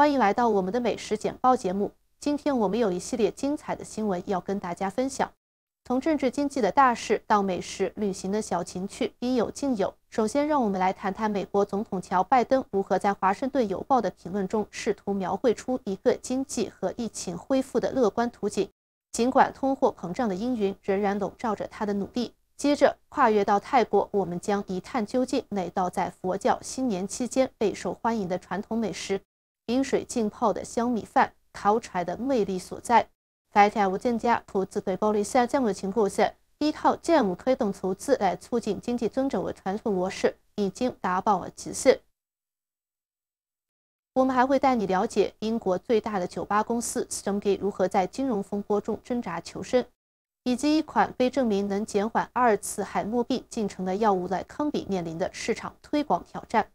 欢迎来到我们的美食简报节目。今天我们有一系列精彩的新闻要跟大家分享，从政治经济的大事到美食旅行的小情趣，应有尽有。首先，让我们来谈谈美国总统乔拜登如何在《华盛顿邮报》的评论中试图描绘出一个经济和疫情恢复的乐观图景，尽管通货膨胀的阴云仍然笼罩着他的努力。接着，跨越到泰国，我们将一探究竟那道在佛教新年期间备受欢迎的传统美食。冰水浸泡的香米饭，烤柴的魅力所在。在债务增加投资回报率下降的情况下，依靠债务推动投资来促进经济增长的传统模式已经达到了极限。我们还会带你了解英国最大的酒吧公司 s t o n e b r i e 如何在金融风波中挣扎求生，以及一款被证明能减缓阿尔茨海默病进程的药物在康比面临的市场推广挑战。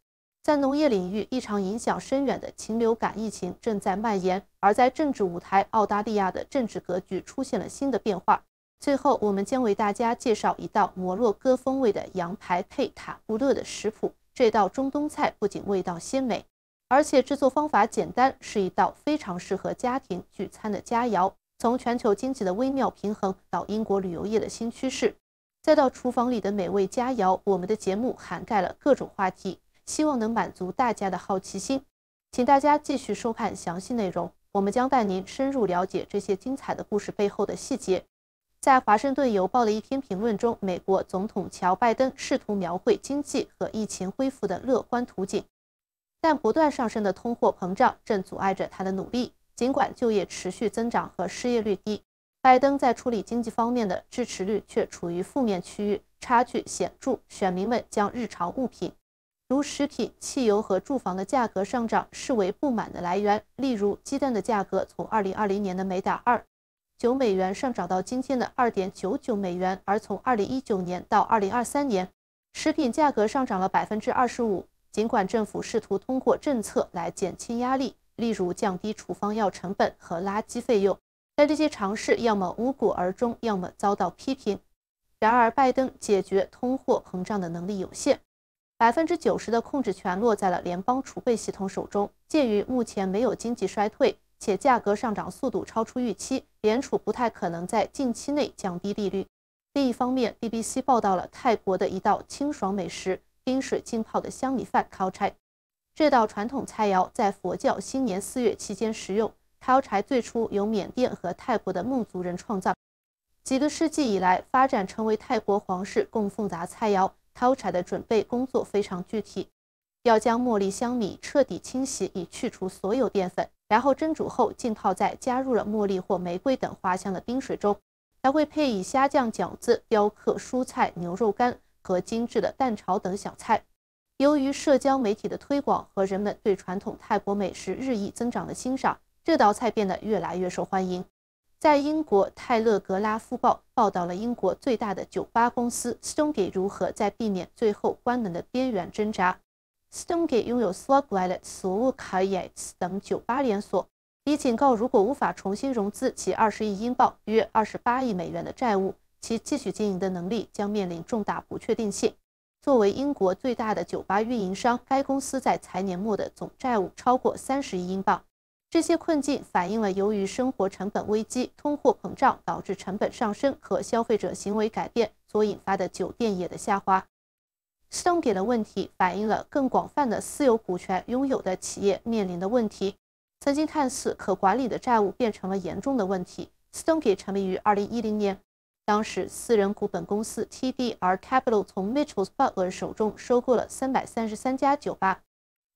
在农业领域，一场影响深远的禽流感疫情正在蔓延；而在政治舞台，澳大利亚的政治格局出现了新的变化。最后，我们将为大家介绍一道摩洛哥风味的羊排配塔布勒的食谱。这道中东菜不仅味道鲜美，而且制作方法简单，是一道非常适合家庭聚餐的佳肴。从全球经济的微妙平衡到英国旅游业的新趋势，再到厨房里的美味佳肴，我们的节目涵盖了各种话题。希望能满足大家的好奇心，请大家继续收看详细内容，我们将带您深入了解这些精彩的故事背后的细节。在《华盛顿邮报》的一篇评论中，美国总统乔拜登试图描绘经济和疫情恢复的乐观图景，但不断上升的通货膨胀正阻碍着他的努力。尽管就业持续增长和失业率低，拜登在处理经济方面的支持率却处于负面区域，差距显著。选民们将日常物品。如食品、汽油和住房的价格上涨，视为不满的来源。例如，鸡蛋的价格从2020年的每打二九美元上涨到今天的二点九九美元，而从2019年到2023年，食品价格上涨了百分之二十五。尽管政府试图通过政策来减轻压力，例如降低处方药成本和垃圾费用，但这些尝试要么无果而终，要么遭到批评。然而，拜登解决通货膨胀的能力有限。百分之九十的控制权落在了联邦储备系统手中。鉴于目前没有经济衰退，且价格上涨速度超出预期，联储不太可能在近期内降低利率。另一方面，BBC 报道了泰国的一道清爽美食——冰水浸泡的香米饭 （Khao Cha）。这道传统菜肴在佛教新年四月期间食用。Khao Cha 最初由缅甸和泰国的孟族人创造，几个世纪以来发展成为泰国皇室供奉的菜肴。挑茶的准备工作非常具体，要将茉莉香米彻底清洗以去除所有淀粉，然后蒸煮后浸泡在加入了茉莉或玫瑰等花香的冰水中。还会配以虾酱饺子、雕刻蔬菜、牛肉干和精致的蛋炒等小菜。由于社交媒体的推广和人们对传统泰国美食日益增长的欣赏，这道菜变得越来越受欢迎。在英国《泰勒格拉夫报》报道了英国最大的酒吧公司斯东给如何在避免最后关门的边缘挣扎。斯 t 给拥有 s w a g b l e t s w o k a y a b s 等酒吧连锁。已警告，如果无法重新融资其20亿英镑（约28亿美元）的债务，其继续经营的能力将面临重大不确定性。作为英国最大的酒吧运营商，该公司在财年末的总债务超过30亿英镑。这些困境反映了由于生活成本危机、通货膨胀导致成本上升和消费者行为改变所引发的酒店业的下滑。Stonegate 的问题反映了更广泛的私有股权拥有的企业面临的问题。曾经看似可管理的债务变成了严重的问题。Stonegate 成立于2010年，当时私人股本公司 TDR Capital 从 Mitchell's p u r 手中收购了333家酒吧。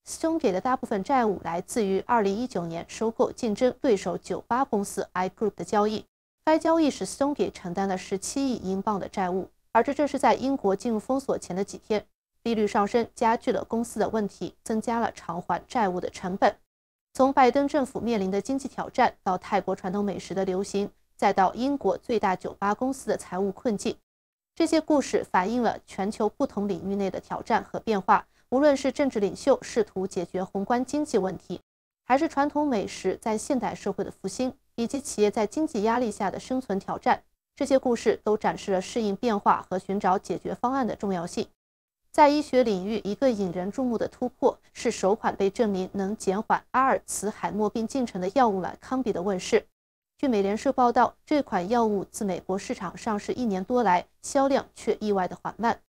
松 e 的大部分债务来自于2019年收购竞争对手酒吧公司 iGroup 的交易。该交易使松 e 承担了17亿英镑的债务，而这正是在英国进入封锁前的几天。利率上升加剧了公司的问题，增加了偿还债务的成本。从拜登政府面临的经济挑战，到泰国传统美食的流行，再到英国最大酒吧公司的财务困境，这些故事反映了全球不同领域内的挑战和变化。无论是政治领袖试图解决宏观经济问题，还是传统美食在现代社会的复兴，以及企业在经济压力下的生存挑战，这些故事都展示了适应变化和寻找解决方案的重要性。在医学领域，一个引人注目的突破是首款被证明能减缓阿尔茨海默病进程的药物——朗康比的问世。据美联社报道，这款药物自美国市场上市一年多来，销量却意外的缓慢。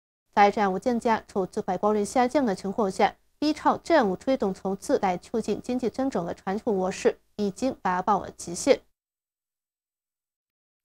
债务增加、投资回报率下降的情况下，依靠债务推动投资来促进经济增长的传统模式已经达到了极限。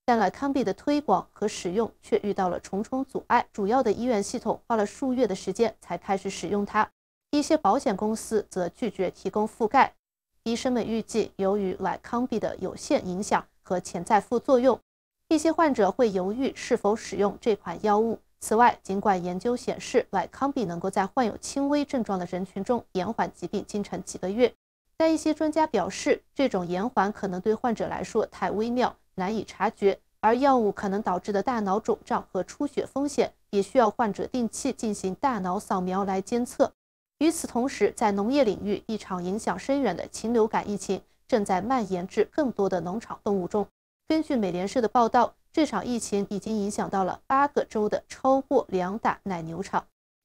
但莱康比的推广和使用却遇到了重重阻碍。主要的医院系统花了数月的时间才开始使用它。一些保险公司则拒绝提供覆盖。医生们预计，由于莱康比的有限影响和潜在副作用，一些患者会犹豫是否使用这款药物。此外，尽管研究显示，莱康比能够在患有轻微症状的人群中延缓疾病进程几个月，但一些专家表示，这种延缓可能对患者来说太微妙，难以察觉。而药物可能导致的大脑肿胀和出血风险，也需要患者定期进行大脑扫描来监测。与此同时，在农业领域，一场影响深远的禽流感疫情正在蔓延至更多的农场动物中。根据美联社的报道。这场疫情已经影响到了八个州的超过两打奶牛场，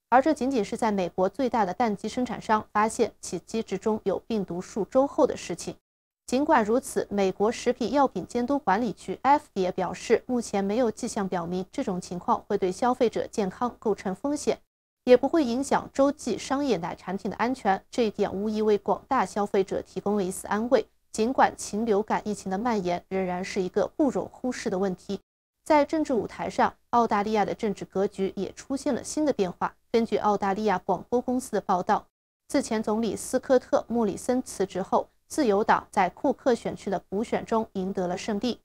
而这仅仅是在美国最大的蛋鸡生产商发现其鸡制中有病毒数周后的事情。尽管如此，美国食品药品监督管理局 FDA 表示，目前没有迹象表明这种情况会对消费者健康构成风险，也不会影响洲际商业奶产品的安全。这一点无疑为广大消费者提供了一丝安慰。尽管禽流感疫情的蔓延仍然是一个不容忽视的问题，在政治舞台上，澳大利亚的政治格局也出现了新的变化。根据澳大利亚广播公司的报道，自前总理斯科特·莫里森辞职后，自由党在库克选区的补选中赢得了胜利。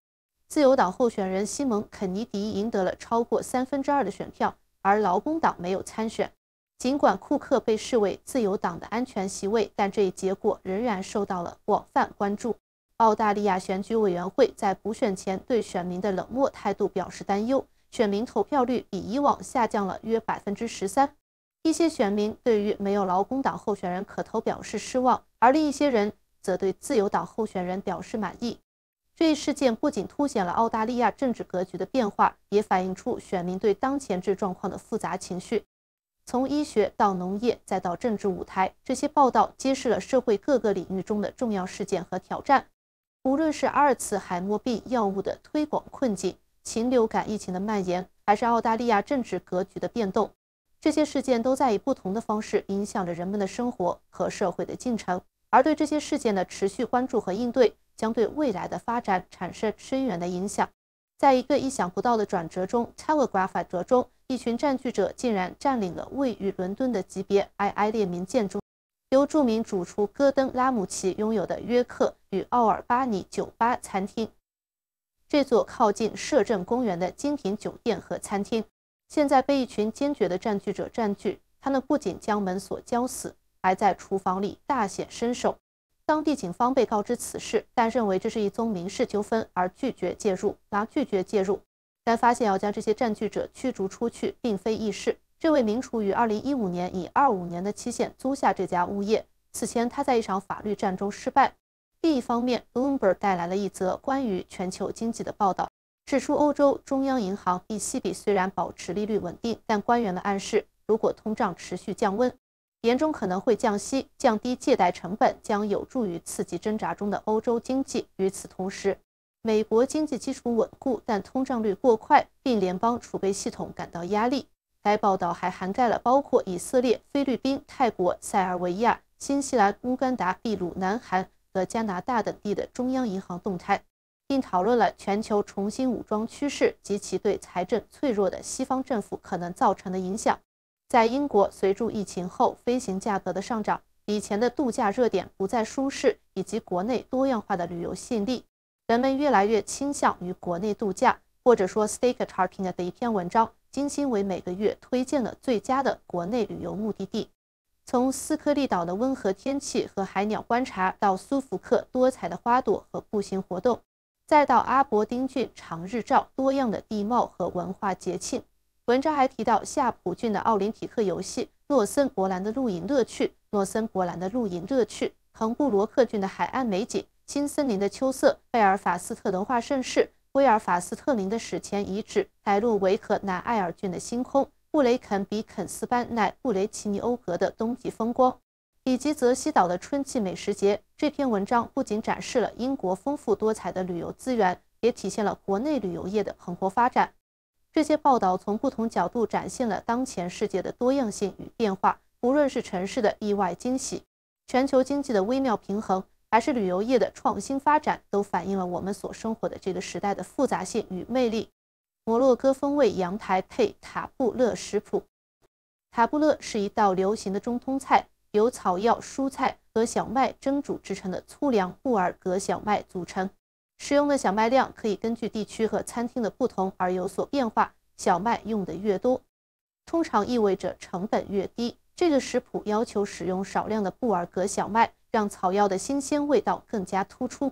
自由党候选人西蒙·肯尼迪赢得了超过三分之二的选票，而劳工党没有参选。尽管库克被视为自由党的安全席位，但这一结果仍然受到了广泛关注。澳大利亚选举委员会在补选前对选民的冷漠态度表示担忧，选民投票率比以往下降了约百分之十三。一些选民对于没有劳工党候选人可投表示失望，而另一些人则对自由党候选人表示满意。这一事件不仅凸显了澳大利亚政治格局的变化，也反映出选民对当前制状况的复杂情绪。从医学到农业，再到政治舞台，这些报道揭示了社会各个领域中的重要事件和挑战。无论是阿尔茨海默病药物的推广困境、禽流感疫情的蔓延，还是澳大利亚政治格局的变动，这些事件都在以不同的方式影响着人们的生活和社会的进程。而对这些事件的持续关注和应对，将对未来的发展产生深远的影响。在一个意想不到的转折中，t 插个瓜法折中，一群占据者竟然占领了位于伦敦的级别 I I 列名建筑，由著名主厨戈登拉姆齐拥有的约克与奥尔巴尼酒吧餐厅。这座靠近摄政公园的精品酒店和餐厅，现在被一群坚决的占据者占据。他们不仅将门锁浇死，还在厨房里大显身手。当地警方被告知此事，但认为这是一宗民事纠纷而拒绝介入。拿拒绝介入，但发现要将这些占据者驱逐出去并非易事。这位名厨于2015年以25年的期限租下这家物业。此前他在一场法律战中失败。另一方面，l m b e r 带来了一则关于全球经济的报道，指出欧洲中央银行 ECB 虽然保持利率稳定，但官员们暗示，如果通胀持续降温。严重可能会降息，降低借贷成本将有助于刺激挣扎中的欧洲经济。与此同时，美国经济基础稳固，但通胀率过快，并联邦储备系统感到压力。该报道还涵盖了包括以色列、菲律宾、泰国、塞尔维亚、新西兰、乌干达、秘鲁、南韩和加拿大等地的中央银行动态，并讨论了全球重新武装趋势及其对财政脆弱的西方政府可能造成的影响。在英国随住疫情后，飞行价格的上涨，以前的度假热点不再舒适，以及国内多样化的旅游吸引力，人们越来越倾向于国内度假。或者说，Stake Charting 的一篇文章精心为每个月推荐了最佳的国内旅游目的地，从斯科利岛的温和天气和海鸟观察，到苏福克多彩的花朵和步行活动，再到阿伯丁郡长日照、多样的地貌和文化节庆。文章还提到夏普郡的奥林匹克游戏、诺森伯兰的露营乐趣、诺森伯兰的露营乐趣、横布罗克郡的海岸美景、新森林的秋色、贝尔法斯特文化盛世、威尔法斯特林的史前遗址、海路维克南艾尔郡的星空、布雷肯比肯斯班奈布雷奇尼欧格的冬季风光，以及泽西岛的春季美食节。这篇文章不仅展示了英国丰富多彩的旅游资源，也体现了国内旅游业的蓬勃发展。这些报道从不同角度展现了当前世界的多样性与变化。无论是城市的意外惊喜、全球经济的微妙平衡，还是旅游业的创新发展，都反映了我们所生活的这个时代的复杂性与魅力。摩洛哥风味阳台配塔布勒食谱。塔布勒是一道流行的中通菜，由草药、蔬菜和小麦蒸煮制成的粗粮布尔格小麦组成。使用的小麦量可以根据地区和餐厅的不同而有所变化。小麦用得越多，通常意味着成本越低。这个食谱要求使用少量的布尔格小麦，让草药的新鲜味道更加突出。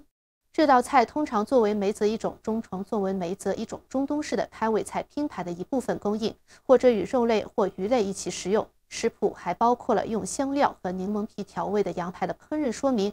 这道菜通常作为梅泽一种中成作为梅泽一种中东式的开胃菜拼盘的一部分供应，或者与肉类或鱼类一起食用。食谱还包括了用香料和柠檬皮调味的羊排的烹饪说明。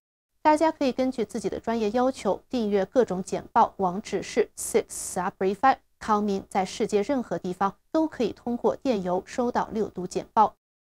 大家可以根据自己的专业要求订阅各种简报网址是 six sub five com in，在世界任何地方都可以通过电邮收到六度简报。